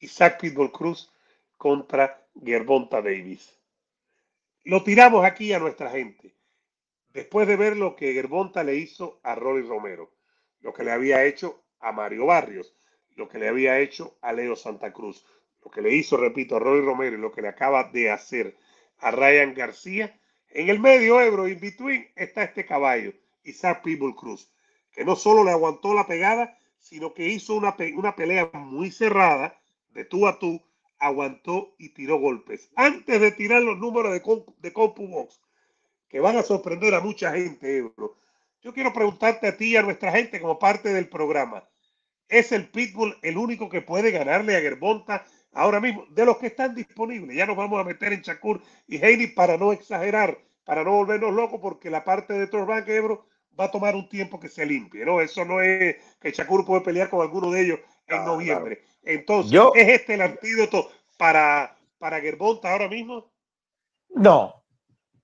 Isaac Pitbull Cruz contra Gervonta Davis. Lo tiramos aquí a nuestra gente. Después de ver lo que Gervonta le hizo a Rory Romero, lo que le había hecho a Mario Barrios, lo que le había hecho a Leo Santa Cruz, lo que le hizo, repito, a Rolly Romero y lo que le acaba de hacer a Ryan García, en el medio Ebro, in between, está este caballo, Isaac Pitbull Cruz, que no solo le aguantó la pegada, sino que hizo una, una pelea muy cerrada de tú a tú, aguantó y tiró golpes. Antes de tirar los números de, de CompuBox, que van a sorprender a mucha gente, Ebro, yo quiero preguntarte a ti y a nuestra gente como parte del programa. ¿Es el Pitbull el único que puede ganarle a Gerbonta ahora mismo? De los que están disponibles, ya nos vamos a meter en Chacur y Heidi para no exagerar, para no volvernos locos, porque la parte de Torbank Ebro va a tomar un tiempo que se limpie, ¿no? Eso no es que Chacur puede pelear con alguno de ellos en ah, noviembre. Entonces, ¿es este el antídoto para, para Gerbonta ahora mismo? No,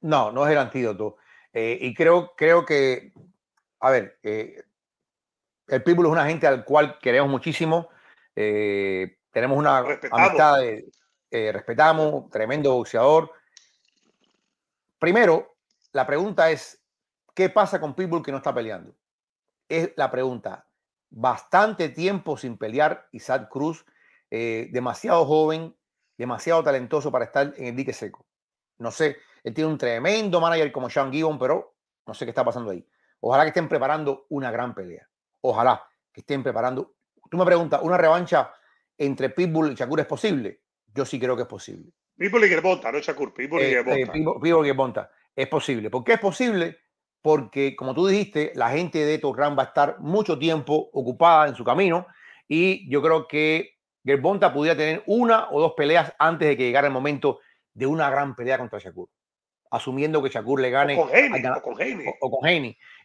no, no es el antídoto. Eh, y creo, creo que, a ver, eh, el Pitbull es una gente al cual queremos muchísimo. Eh, tenemos una amistad, respetamos, tremendo boxeador. Primero, la pregunta es, ¿qué pasa con Pitbull que no está peleando? Es la pregunta bastante tiempo sin pelear Isaac Cruz, eh, demasiado joven, demasiado talentoso para estar en el dique seco. No sé, él tiene un tremendo manager como Sean Gibbon, pero no sé qué está pasando ahí. Ojalá que estén preparando una gran pelea. Ojalá que estén preparando. Tú me preguntas, ¿una revancha entre Pitbull y Shakur es posible? Yo sí creo que es posible. Pitbull y Gerbonta, no Shakur, Pitbull y que Eh, eh Pitbull y Es posible. ¿Por qué es posible? porque, como tú dijiste, la gente de Torran va a estar mucho tiempo ocupada en su camino y yo creo que Gerbonta pudiera tener una o dos peleas antes de que llegara el momento de una gran pelea contra Shakur, asumiendo que Shakur le gane o con Haney. O con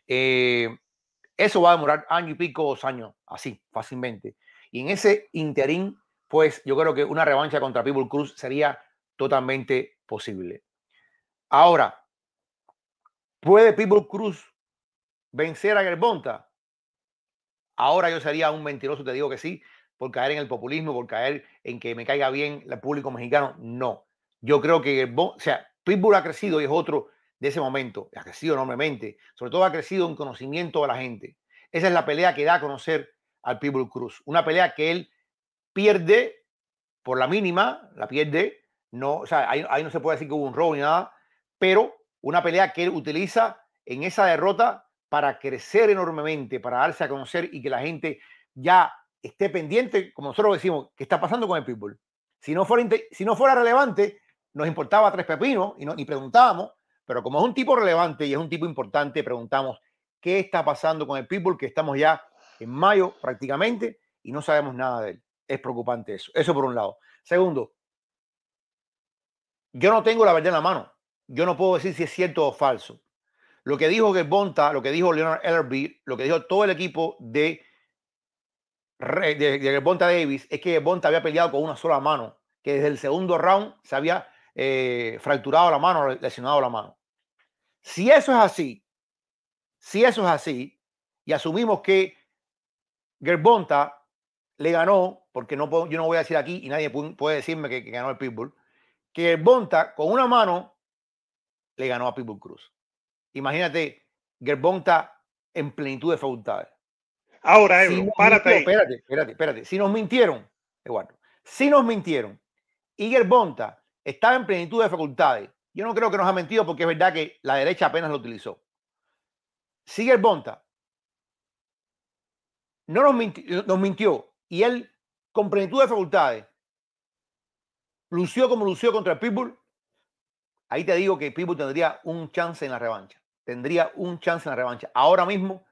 eh, eso va a demorar año y pico, dos años, así, fácilmente. Y en ese interín, pues yo creo que una revancha contra People Cruz sería totalmente posible. Ahora, ¿Puede Pitbull Cruz vencer a Gerbonta? Ahora yo sería un mentiroso, te digo que sí, por caer en el populismo, por caer en que me caiga bien el público mexicano. No. Yo creo que o sea, Pitbull ha crecido y es otro de ese momento. Ha crecido enormemente. Sobre todo ha crecido en conocimiento de la gente. Esa es la pelea que da a conocer al Pitbull Cruz. Una pelea que él pierde por la mínima, la pierde. No, ahí, ahí no se puede decir que hubo un robo ni nada, pero una pelea que él utiliza en esa derrota para crecer enormemente, para darse a conocer y que la gente ya esté pendiente, como nosotros decimos, ¿qué está pasando con el pitbull? Si no fuera, si no fuera relevante, nos importaba tres pepinos y, no, y preguntábamos, pero como es un tipo relevante y es un tipo importante, preguntamos, ¿qué está pasando con el pitbull? Que estamos ya en mayo prácticamente y no sabemos nada de él. Es preocupante eso. Eso por un lado. Segundo, yo no tengo la verdad en la mano yo no puedo decir si es cierto o falso. Lo que dijo Bonta, lo que dijo Leonard Ellerby, lo que dijo todo el equipo de, de, Davis es que Bonta había peleado con una sola mano, que desde el segundo round se había eh, fracturado la mano, lesionado la mano. Si eso es así, si eso es así, y asumimos que Gerbonta le ganó, porque no yo no voy a decir aquí y nadie puede decirme que, ganó el Pitbull, que Gerbonta con una mano le ganó a Pitbull Cruz. Imagínate, Gerbonta en plenitud de facultades. Ahora, Espérate, espérate, espérate. Si nos mintieron, Eduardo, si nos mintieron y Gerbonta estaba en plenitud de facultades, yo no creo que nos ha mentido porque es verdad que la derecha apenas lo utilizó. Si Gerbonta no nos mintió, nos mintió y él con plenitud de facultades lució como lució contra el Pitbull, Ahí te digo que Pitbull tendría un chance en la revancha. Tendría un chance en la revancha. Ahora mismo,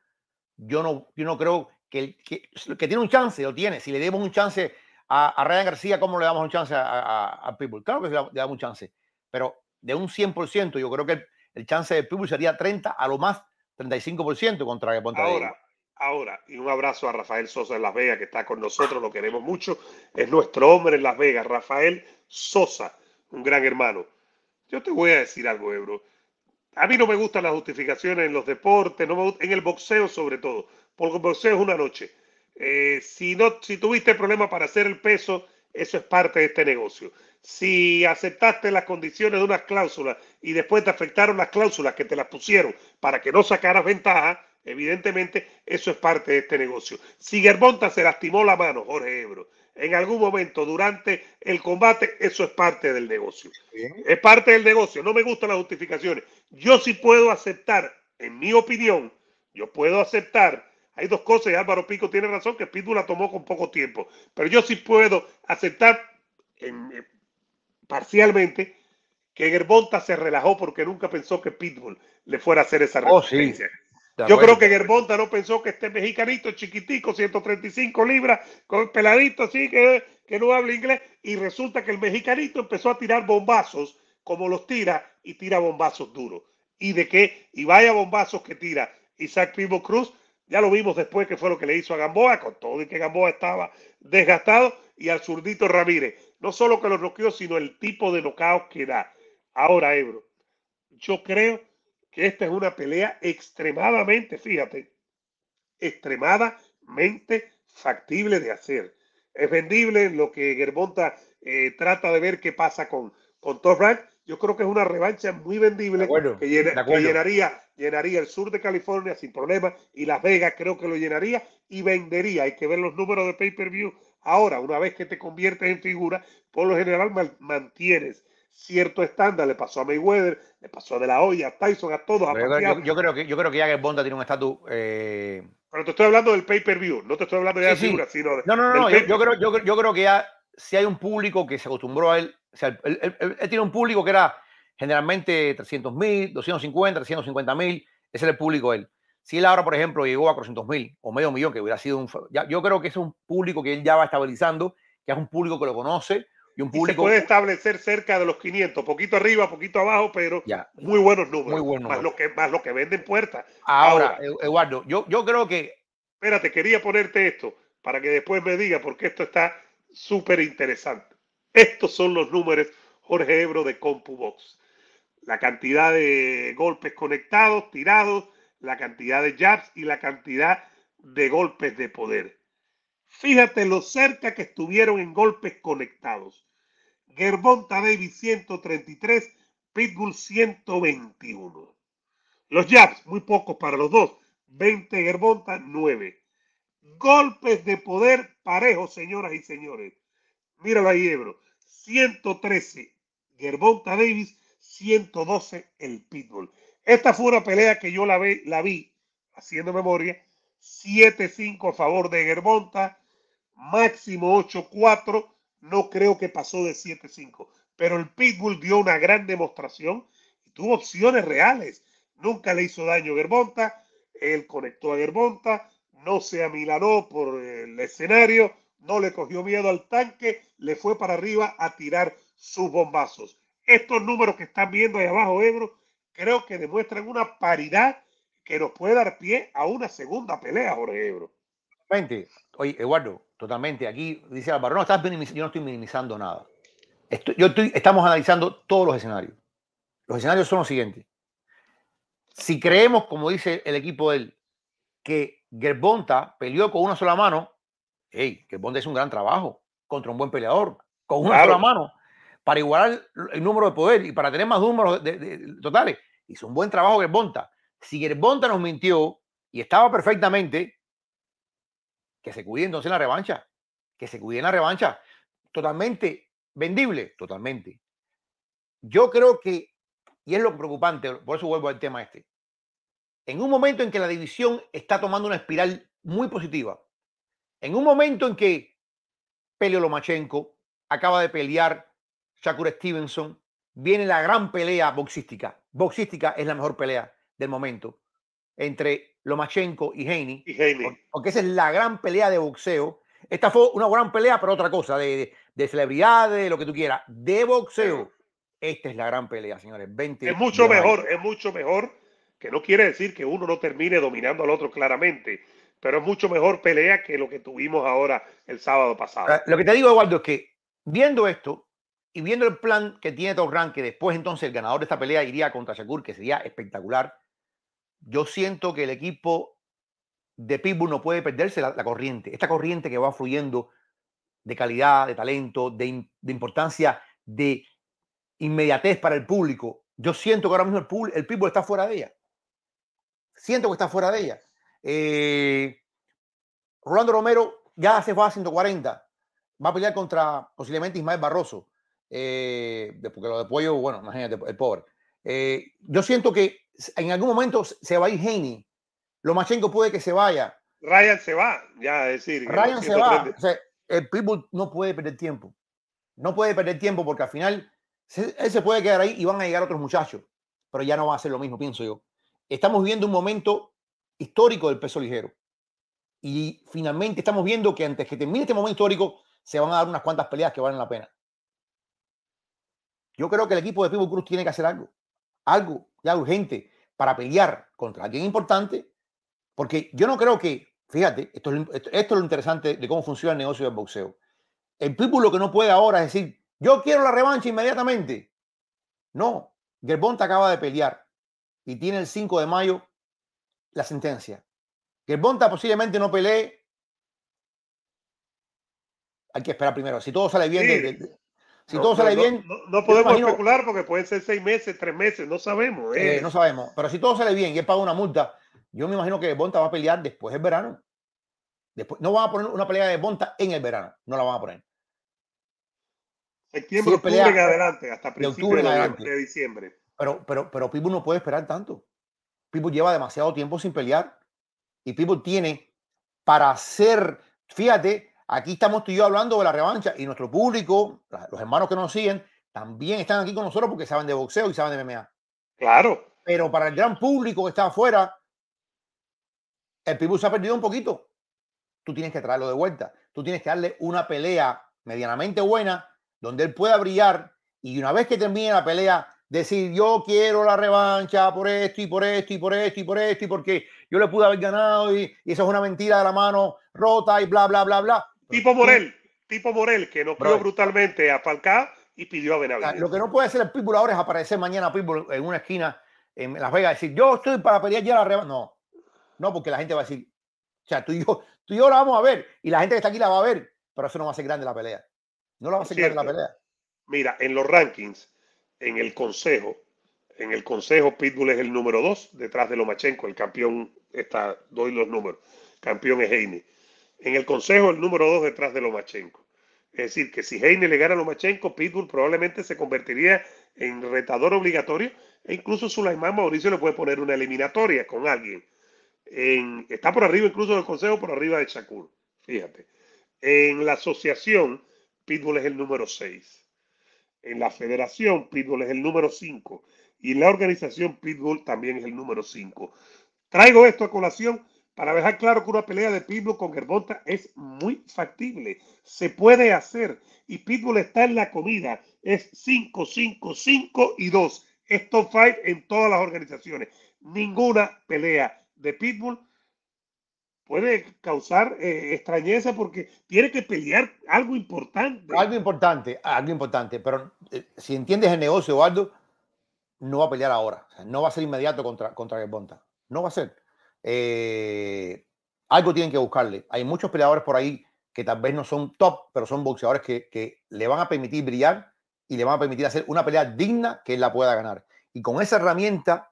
yo no, no creo que, que, tiene un chance, lo tiene. Si le demos un chance a, a García, ¿cómo le damos un chance a, a, Pitbull? Claro que le damos un chance. Pero de un 100%, yo creo que el, chance de Pitbull sería 30, a lo más 35% contra, contra Ahora, Ahora, y un abrazo a Rafael Sosa en Las Vegas, que está con nosotros, lo queremos mucho. Es nuestro hombre en Las Vegas, Rafael Sosa, un gran hermano. Yo te voy a decir algo, Ebro. A mí no me gustan las justificaciones en los deportes, no en el boxeo sobre todo, porque el boxeo es una noche. Eh, si, no, si tuviste problemas para hacer el peso, eso es parte de este negocio. Si aceptaste las condiciones de unas cláusulas y después te afectaron las cláusulas que te las pusieron para que no sacaras ventaja, Evidentemente, eso es parte de este negocio. Si Gerbonta se lastimó la mano, Jorge Ebro, en algún momento durante el combate, eso es parte del negocio. Es parte del negocio. No me gustan las justificaciones. Yo sí puedo aceptar, en mi opinión, yo puedo aceptar. Hay dos cosas, y Álvaro Pico tiene razón, que Pitbull la tomó con poco tiempo. Pero yo sí puedo aceptar eh, parcialmente que Gerbonta se relajó porque nunca pensó que Pitbull le fuera a hacer esa oh, resistencia. Ah, yo creo que Germonta no pensó que este mexicanito chiquitico, 135 libras, con peladito así, que, que no habla inglés, y resulta que el mexicanito empezó a tirar bombazos como los tira y tira bombazos duros. ¿Y de qué? Y vaya bombazos que tira Isaac Primo Cruz. Ya lo vimos después que fue lo que le hizo a Gamboa, con todo y que Gamboa estaba desgastado, y al zurdito Ramírez. No solo que lo noqueó, sino el tipo de nocaos que da. Ahora, Ebro, yo creo que esta es una pelea extremadamente, fíjate, extremadamente factible de hacer. Es vendible lo que Germonta eh, trata de ver qué pasa con, con Top Rank. Yo creo que es una revancha muy vendible que, llenaría, llenaría el sur de California sin problema y Las Vegas creo que lo llenaría y vendería. Hay que ver los números de pay-per-view. Ahora, una vez que te conviertes en figura, por lo general mantienes cierto estándar. Le pasó a Mayweather, le pasó a de la olla, a Tyson, a todos. yo, creo que, yo creo que ya que Bonda tiene un estatus. Eh, Pero te estoy hablando del pay-per-view, no te estoy hablando de la figura sino de, No, no, no, yo, creo, que ya si hay un público que se acostumbró a él, él, tiene un público que era generalmente 300 mil, 250, 350 mil, ese era el público él. Si él ahora, por ejemplo, llegó a 400 mil o medio millón, que hubiera sido un... yo creo que es un público que él ya va estabilizando, que es un público que lo conoce, público. se puede establecer cerca de los 500, poquito arriba, poquito abajo, pero muy buenos números. Más lo que, más lo que venden puertas. Ahora, e-, Eduardo, yo, yo creo que. Espérate, quería ponerte esto para que después me diga, porque esto está súper interesante. Estos son los números, Jorge Ebro, de CompuBox. La cantidad de golpes conectados, tirados, la cantidad de jabs y la cantidad de golpes de poder. Fíjate lo cerca que estuvieron en golpes conectados. Gervonta Davis 133, Pitbull 121. Los jabs, muy pocos para los dos. 20 Gervonta, 9. Golpes de poder parejos, señoras y señores. Míralo ahí, Ebro. 113 Gervonta Davis, 112 el Pitbull. Esta fue una pelea que yo la, la vi, haciendo memoria, 7-5 a favor de Gervonta, máximo 8-4 no creo que pasó de 7-5, pero el Pitbull dio una gran demostración y tuvo opciones reales. Nunca le hizo daño a vermonta. él conectó a vermonta no se amilanó por el escenario, no le cogió miedo al tanque, le fue para arriba a tirar sus bombazos. Estos números que están viendo ahí abajo, Ebro, creo que demuestran una paridad que nos puede dar pie a una segunda pelea, Jorge Ebro. Oye, Eduardo, Totalmente. Aquí dice Álvaro, no, estás yo no estoy minimizando nada. yo estamos analizando todos los escenarios. Los escenarios son los siguientes. Si creemos, como dice el equipo de él, que Gerbonta peleó con una sola mano, hey, Gerbonta hizo un gran trabajo contra un buen peleador, con una sola mano, para igualar el número de poder y para tener más números totales. Hizo un buen trabajo Gerbonta. Si Gerbonta nos mintió y estaba perfectamente, que se cuide entonces en la revancha, que se cuide en la revancha. Totalmente vendible, totalmente. Yo creo que, y es lo preocupante, por eso vuelvo al tema este, en un momento en que la división está tomando una espiral muy positiva, en un momento en que Pelio Lomachenko acaba de pelear, Shakur Stevenson, viene la gran pelea boxística. Boxística es la mejor pelea del momento entre Lomachenko y Haney. Y Porque esa es la gran pelea de boxeo. Esta fue una gran pelea, pero otra cosa, de, de, celebridades, de lo que tú quieras, de boxeo. Esta es la gran pelea, señores. 20 es mucho mejor, es mucho mejor, que no quiere decir que uno no termine dominando al otro claramente, pero es mucho mejor pelea que lo que tuvimos ahora el sábado pasado. Lo que te digo, Eduardo, es que viendo esto y viendo el plan que tiene Top que después entonces el ganador de esta pelea iría contra Shakur, que sería espectacular, yo siento que el equipo de Pitbull no puede perderse la, corriente, esta corriente que va fluyendo de calidad, de talento, de, importancia, de inmediatez para el público. Yo siento que ahora mismo el, el está fuera de ella. Siento que está fuera de ella. Eh, Rolando Romero ya se va a 140. Va a pelear contra posiblemente Ismael Barroso. Eh, porque lo de Pollo, bueno, imagínate, el pobre. Eh, yo siento que en algún momento se va a ir lo Lomachenko puede que se vaya. Ryan se va, ya decir. Ryan se va. O sea, el Pitbull no puede perder tiempo. No puede perder tiempo porque al final él se puede quedar ahí y van a llegar otros muchachos. Pero ya no va a ser lo mismo, pienso yo. Estamos viviendo un momento histórico del peso ligero. Y finalmente estamos viendo que antes que termine este momento histórico, se van a dar unas cuantas peleas que valen la pena. Yo creo que el equipo de Pitbull Cruz tiene que hacer algo algo ya urgente para pelear contra alguien importante, porque yo no creo que, fíjate, esto es, esto, es lo interesante de cómo funciona el negocio del boxeo. El público que no puede ahora es decir, yo quiero la revancha inmediatamente. No, Gerbonta acaba de pelear y tiene el 5 de mayo la sentencia. Gerbonta posiblemente no pelee. Hay que esperar primero. Si todo sale bien, si todo sale bien. No, podemos calcular especular porque puede ser seis meses, tres meses, no sabemos. Eh, eh. no sabemos. Pero si todo sale bien y él paga una multa, yo me imagino que Bonta va a pelear después del verano. Después, no va a poner una pelea de Bonta en el verano. No la van a poner. Septiembre, tiempo adelante, hasta principios de, diciembre. Pero, pero, pero no puede esperar tanto. Pipo lleva demasiado tiempo sin pelear y Pipo tiene para hacer, fíjate, Aquí estamos tú y yo hablando de la revancha y nuestro público, los hermanos que nos siguen, también están aquí con nosotros porque saben de boxeo y saben de MMA. Claro. Pero para el gran público que está afuera, el Pibú se ha perdido un poquito. Tú tienes que traerlo de vuelta. Tú tienes que darle una pelea medianamente buena donde él pueda brillar y una vez que termine la pelea, decir yo quiero la revancha por esto y por esto y por esto y por esto y porque yo le pude haber ganado y, y eso es una mentira de la mano rota y bla, bla, bla, bla. Tipo Morel, tipo Morel, que pidió brutalmente a Falcá y pidió a Benavides. Lo que no puede hacer el Pitbull ahora es aparecer mañana Pitbull en una esquina en Las Vegas y decir, yo estoy para pelear ya la reba. No, no, porque la gente va a decir, o sea, tú y yo, tú y yo la vamos a ver y la gente que está aquí la va a ver, pero eso no va a ser grande la pelea. No la va a ser grande la pelea. Mira, en los rankings, en el consejo, en el consejo Pitbull es el número dos detrás de Lomachenko, el campeón, está, doy los números, campeón es Heine. En el Consejo, el número dos detrás de Lomachenko. Es decir, que si Heine le gana a Lomachenko, Pitbull probablemente se convertiría en retador obligatorio e incluso Sulaimán Mauricio le puede poner una eliminatoria con alguien. está por arriba incluso del Consejo, por arriba de Shakur. Fíjate. En la asociación, Pitbull es el número seis. En la federación, Pitbull es el número cinco Y en la organización, Pitbull también es el número cinco. Traigo esto a colación para dejar claro que una pelea de Pitbull con Gervonta es muy factible. Se puede hacer. Y Pitbull está en la comida. Es 5, 5, 5 y 2. Es top en todas las organizaciones. Ninguna pelea de Pitbull puede causar eh, extrañeza porque tiene que pelear algo importante. Algo importante, algo importante. Pero eh, si entiendes el negocio, Eduardo, no va a pelear ahora. no va a ser inmediato contra, contra No va a ser. Eh, algo tienen que buscarle. Hay muchos peleadores por ahí que tal vez no son top, pero son boxeadores que, le van a permitir brillar y le van a permitir hacer una pelea digna que él la pueda ganar. Y con esa herramienta,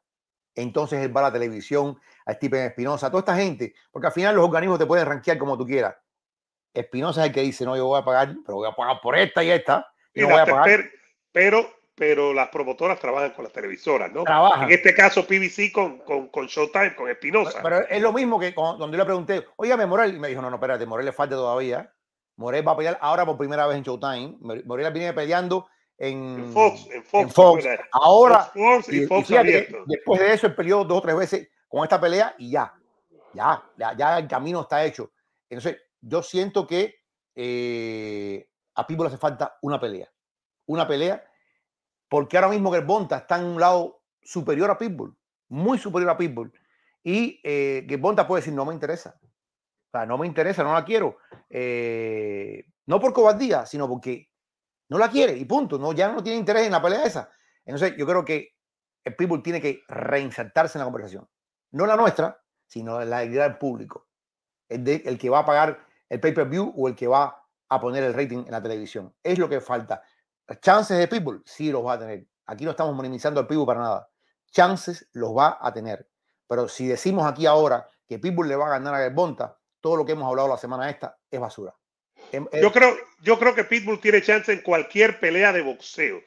entonces él va a la televisión, a Stephen Espinosa, a toda esta gente, porque al final los organismos te pueden rankear como tú quieras. Espinosa es el que dice, no, yo voy a pagar, pero voy a pagar por esta y esta. pero pero las promotoras trabajan con las televisoras, ¿no? En este caso, PBC con, con Showtime, con Espinosa. Pero, es lo mismo que cuando yo le pregunté, oígame Morel, y me dijo, no, no, espérate, Morel le falta todavía. Morel va a pelear ahora por primera vez en Showtime. Morel viene peleando en, en Fox. En Fox, Ahora, después de eso, él peleó dos o tres veces con esta pelea y ya, ya, ya, el camino está hecho. Entonces, yo siento que eh, a People hace falta una pelea. Una pelea porque ahora mismo que Bonta está en un lado superior a Pitbull, muy superior a Pitbull, y eh, que Bonta puede decir, no me interesa, o sea, no me interesa, no la quiero, eh, no por cobardía, sino porque no la quiere y punto, no, ya no tiene interés en la pelea esa. Entonces yo creo que el Pitbull tiene que reinsertarse en la conversación, no la nuestra, sino la del público, el, el que va a pagar el pay-per-view o el que va a poner el rating en la televisión. Es lo que falta chances de Pitbull sí los va a tener. Aquí no estamos minimizando al Pitbull para nada. Chances los va a tener. Pero si decimos aquí ahora que Pitbull le va a ganar a Gerbonta, todo lo que hemos hablado la semana esta es basura. Em, eh, yo creo, yo creo que Pitbull tiene chance en cualquier pelea de boxeo.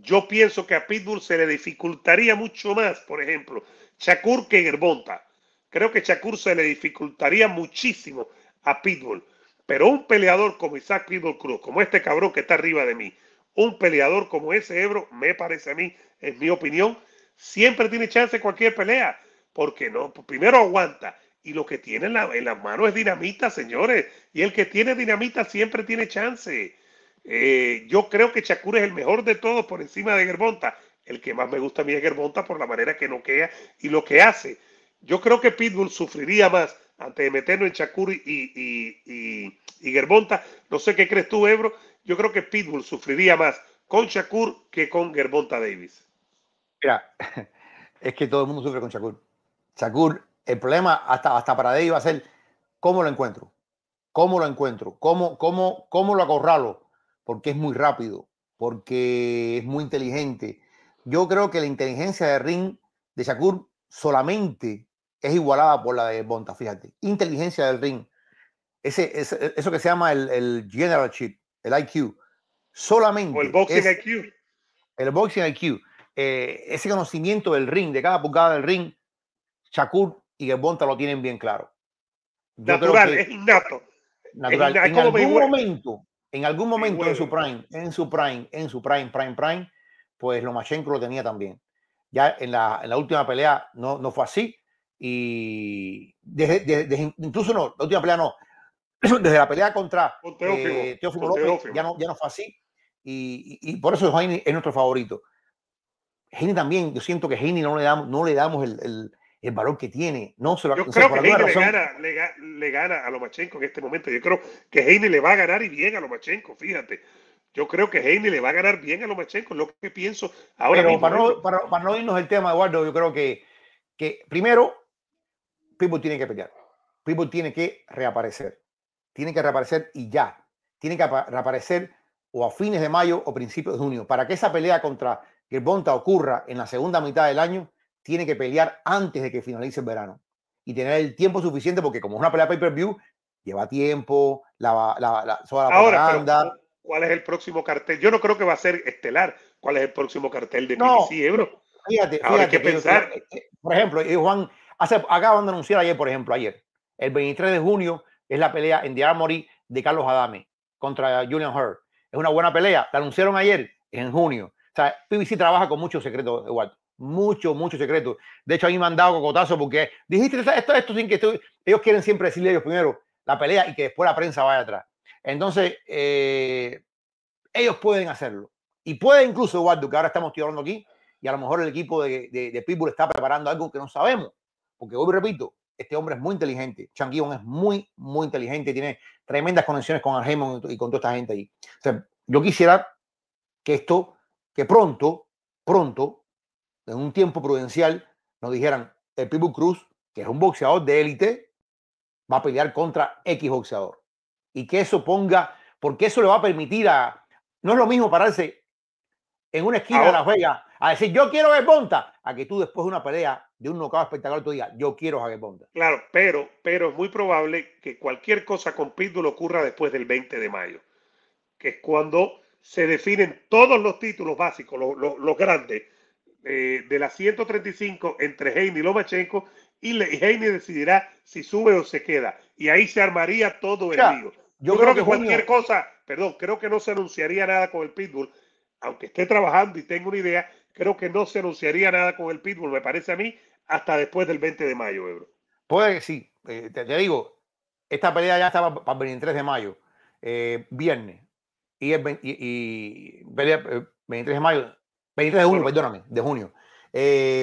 Yo pienso que a Pitbull se le dificultaría mucho más, por ejemplo, Shakur que Gerbonta. Creo que Shakur se le dificultaría muchísimo a Pitbull. Pero un peleador como Isaac Pitbull Cruz, como este cabrón que está arriba de mí, un peleador como ese Ebro, me parece a mí, en mi opinión, siempre tiene chance en cualquier pelea, porque no, pues, primero aguanta. Y lo que tiene en, las manos es dinamita, señores. Y el que tiene dinamita siempre tiene chance. Eh, yo creo que Shakur es el mejor de todos por encima de Gerbonta. El que más me gusta a mí es Gerbonta por la manera que no queda, y lo que hace. Yo creo que Pitbull sufriría más antes de meternos en chacur y, y, y Gerbonta. No sé qué crees tú, Ebro yo creo que Pitbull sufriría más con Shakur que con Gervonta Davis. Mira, es que todo el mundo sufre con Shakur. Shakur, el problema hasta, hasta para Davis va a ser cómo lo encuentro, cómo lo encuentro, cómo, cómo, cómo lo acorralo, porque es muy rápido, porque es muy inteligente. Yo creo que la inteligencia de Ring de Shakur solamente es igualada por la de Bonta, fíjate. Inteligencia del ring. Ese, eso que se llama el, general chip el IQ, solamente. O el Boxing IQ. El Boxing IQ. Eh, ese conocimiento del ring, de cada pulgada del ring, Shakur y Bonta lo tienen bien claro. natural, es innato. Natural. en, algún momento, en algún momento en su prime, en su prime, en su prime, prime, prime, pues Lomachenko lo tenía también. Ya en la, en la última pelea no, no fue así. Y incluso no, la última pelea no, desde la pelea contra eh, López, Ya, no, ya no fue así. Y, y, por eso Heine es nuestro favorito. Heine también, yo siento que Heine no le damos, no le damos el, el, el valor que tiene. No se lo, yo creo que le gana, le, gana, a Lomachenko en este momento. Yo creo que Heine le va a ganar y bien a Lomachenko, fíjate. Yo creo que Heine le va a ganar bien a Lomachenko, lo que pienso ahora Para no, ¿eh? para, no irnos el tema, Eduardo, yo creo que, que primero, Pitbull tiene que pelear. Pitbull tiene que reaparecer tiene que reaparecer y ya. Tiene que reaparecer o a fines de mayo o principios de junio. Para que esa pelea contra Gervonta ocurra en la segunda mitad del año, tiene que pelear antes de que finalice el verano y tener el tiempo suficiente porque como es una pelea pay-per-view, lleva tiempo, la, la, la, la Ahora, ¿Cuál es el próximo cartel? Yo no creo que va a ser estelar. ¿Cuál es el próximo cartel de no, PBC, Ahora hay que pensar. Eh, eh, por ejemplo, eh, Juan, hace, acaban de anunciar ayer, por ejemplo, ayer, el 23 de junio, es la pelea en The Armory de Carlos Adame contra Julian Hurt. Es una buena pelea. La anunciaron ayer, en junio. O sea, PBC trabaja con muchos secretos, Eduardo. Mucho, mucho secreto. De hecho, mí me han dado cocotazo porque dijiste esto, esto, sin que estoy... ellos quieren siempre decirle ellos primero la pelea y que después la prensa vaya atrás. Entonces, eh, ellos pueden hacerlo. Y puede incluso, Eduardo, que ahora estamos tirando aquí, y a lo mejor el equipo de, de, Pitbull está preparando algo que no sabemos. Porque hoy repito, este hombre es muy inteligente. Chang es muy, muy inteligente. Tiene tremendas conexiones con Arjemon y con toda esta gente ahí. yo quisiera que esto, que pronto, pronto, en un tiempo prudencial, nos dijeran, el Pibu Cruz, que es un boxeador de élite, va a pelear contra X boxeador. Y que eso ponga, porque eso le va a permitir a... No es lo mismo pararse en una esquina de la juega a decir, yo quiero ver ponta a que tú después de una pelea de un knockout espectacular, tú digas, yo quiero a Bonda. Claro, pero, pero es muy probable que cualquier cosa con Pitbull ocurra después del 20 de mayo, que es cuando se definen todos los títulos básicos, los, grandes, eh, de las 135 entre Heine y Lomachenko, y, Heine decidirá si sube o se queda. Y ahí se armaría todo el lío. Yo, creo, que, cualquier cosa, perdón, creo que no se anunciaría nada con el Pitbull, aunque esté trabajando y tengo una idea, creo que no se anunciaría nada con el Pitbull, me parece a mí, hasta después del 20 de mayo, Ebro. Puede que sí. Eh, te, digo, esta pelea ya estaba para el 23 de mayo, eh, viernes. Y, el, 23 eh, de mayo, 23 de junio, perdóname, de junio.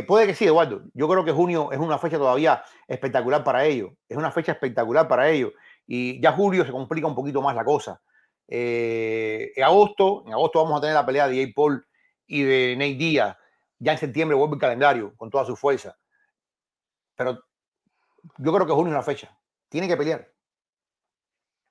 puede que sí, Eduardo. Yo creo que junio es una fecha todavía espectacular para ellos. Es una fecha espectacular para ellos. Y ya julio se complica un poquito más la cosa. en agosto, en agosto vamos a tener la pelea de Jay Paul y de Nate Díaz. Ya en septiembre vuelve el calendario con toda su fuerza. Pero yo creo que junio es una fecha. Tiene que pelear.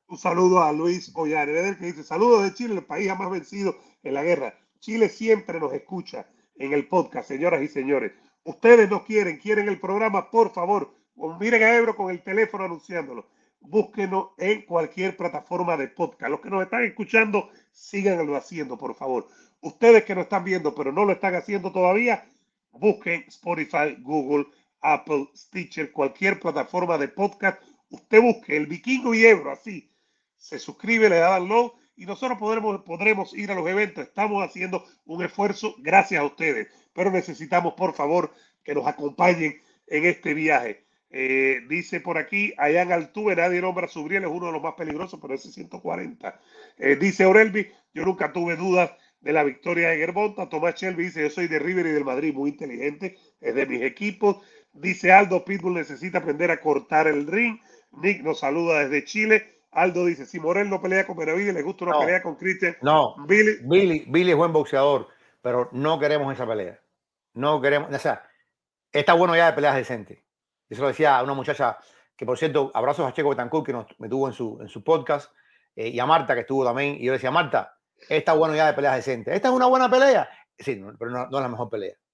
Un saludo a Luis Ollareder que dice: Saludos de Chile, el país más vencido en la guerra. Chile siempre nos escucha en el podcast, señoras y señores. Ustedes nos quieren, quieren el programa, por favor. Miren a Ebro con el teléfono anunciándolo. Búsquenos en cualquier plataforma de podcast. Los que nos están escuchando, síganlo haciendo, por favor. Ustedes que nos están viendo, pero no lo están haciendo todavía, busquen Spotify, Google, Apple, Stitcher, cualquier plataforma de podcast. Usted busque el vikingo y Ebro, así. Se suscribe, le da al y nosotros podremos, podremos ir a los eventos. Estamos haciendo un esfuerzo gracias a ustedes, pero necesitamos, por favor, que nos acompañen en este viaje. Eh, dice por aquí, allá en Altuve, nadie nombra su Subriel, es uno de los más peligrosos, pero ese 140. Eh, dice Orelvi, yo nunca tuve dudas de la victoria de Germonta. Tomás Shelby dice, yo soy de River y del Madrid, muy inteligente, es de mis equipos. Dice Aldo, Pitbull necesita aprender a cortar el ring. Nick nos saluda desde Chile. Aldo dice, si Morel no pelea con Benavides, le gusta una pelea con Christian. No, Billy. Billy, es buen boxeador, pero no queremos esa pelea. No queremos, o sea, está bueno ya de peleas decentes. Eso lo decía a una muchacha que, por cierto, abrazos a Checo Betancourt, que nos, me tuvo en su, en su podcast, eh, y a Marta, que estuvo también. Y yo decía, Marta, está bueno ya de peleas decentes. Esta es una buena pelea. Sí, pero no es la mejor pelea.